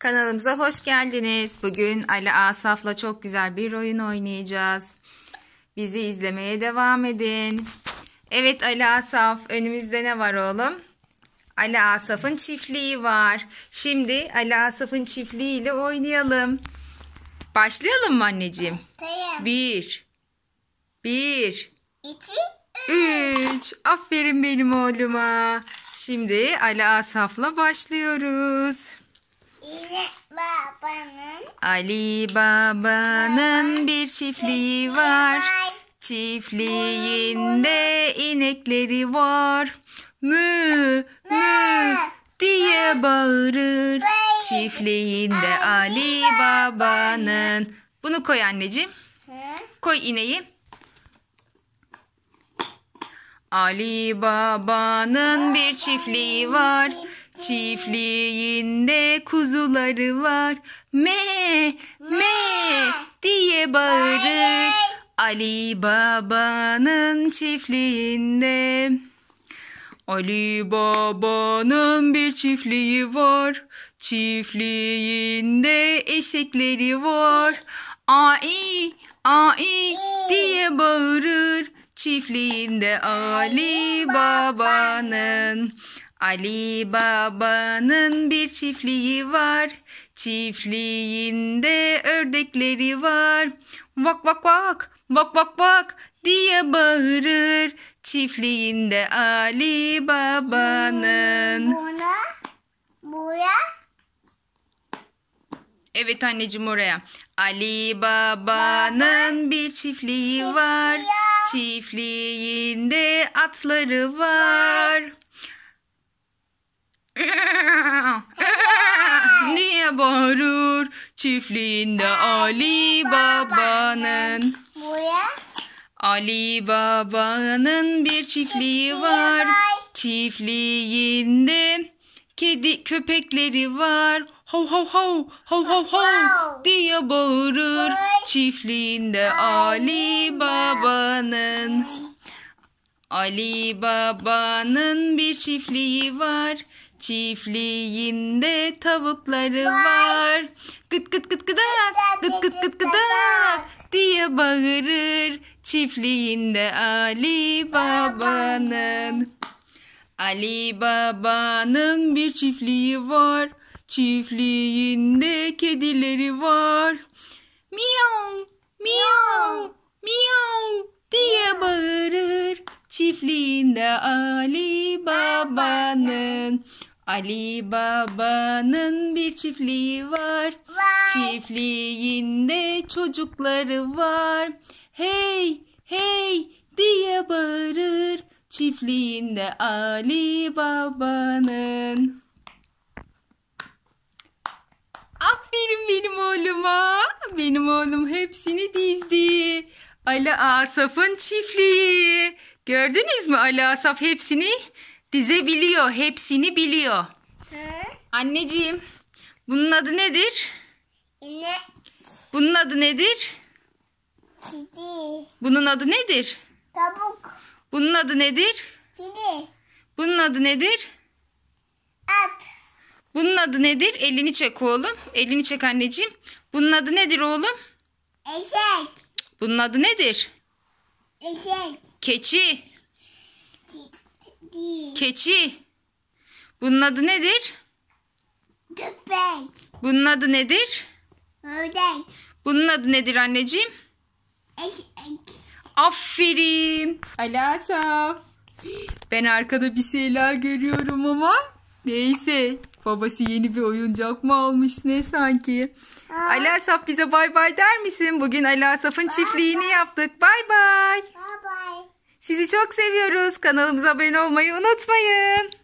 Kanalımıza hoş geldiniz. Bugün Ali Asaf'la çok güzel bir oyun oynayacağız. Bizi izlemeye devam edin. Evet Ali Asaf, önümüzde ne var oğlum? Ali Asaf'ın çiftliği var. Şimdi Ali Asaf'ın çiftliği ile oynayalım. Başlayalım mı anneciğim? Bir. Bir. İki. Üç. Aferin benim oğluma. Şimdi Ali Asaf'la başlıyoruz. Ali babanın bir çiftliği var. Çiftliğinde inekleri var. Mü mü diye bağırır. Çiftliğinde Ali babanın. Bunu koy anneciğim. Koy ineği. Ali babanın bir çiftliği var. Çiftliğinde kuzuları var. Me me diye bağırır. Ali Baba'nın çiftliğinde. Ali Baba'nın bir çiftliği var. Çiftliğinde eşekleri var. Ai ai diye bağırır. Çiftliğinde Ali Baba'nın. Ali Baba'nın bir çiftliği var. Çiftliğinde ördekleri var. Vak vak vak, vak vak vak diye bağırır. Çiftliğinde Ali Baba'nın. Buna, hmm, buraya. Evet anneciğim oraya. Ali Baba'nın Baba. bir çiftliği Çiftliği. var. Çiftliğinde atları var. var. Çiftliğinde Ali Baba'nın Ali Baba'nın bir çiftliği var. Çiftliğinde kedi köpekleri var. Ho ho ho ho ho ho diye bağırır. Çiftliğinde Ali Baba'nın Ali Baba'nın bir çiftliği var. Çiftliğinde tavukları var. Gıt gıt gıt gıdak, gıt gıt gıt gıdak diye bağırır. Çiftliğinde Ali Baba'nın. Ali Baba'nın bir çiftliği var. Çiftliğinde kedileri var. Miyav, miyav, miyav diye bağırır. Çiftliğinde Ali Baba'nın. Ali Baba'nın bir çiftliği var. Vay. Çiftliğinde çocukları var. Hey hey diye bağırır. Çiftliğinde Ali Baba'nın. Aferin benim oğluma. Benim oğlum hepsini dizdi. Ali Asaf'ın çiftliği. Gördünüz mü Ali Asaf hepsini Dizebiliyor. Hepsini biliyor. Hı? Anneciğim. Bunun adı nedir? Ne? Bunun adı nedir? Kedi. Bunun adı nedir? Tavuk. Bunun adı nedir? Kedi. Bunun adı nedir? At. Bunun adı nedir? Elini çek oğlum. Elini çek anneciğim. Bunun adı nedir oğlum? Eşek. Bunun adı nedir? Eşek. Keçi. Keçi. Kedi. Keçi. Bunun adı nedir? Köpek. Bunun adı nedir? Ördek. Bunun adı nedir anneciğim? Eşek. Aferin. Alasaf. Ben arkada bir şeyler görüyorum ama neyse. Babası yeni bir oyuncak mı almış ne sanki. Aa. Ali Asaf bize bay bay der misin? Bugün Ali Asaf'ın çiftliğini bye. yaptık. Bay bay. Bay bay. Sizi çok seviyoruz. Kanalımıza abone olmayı unutmayın.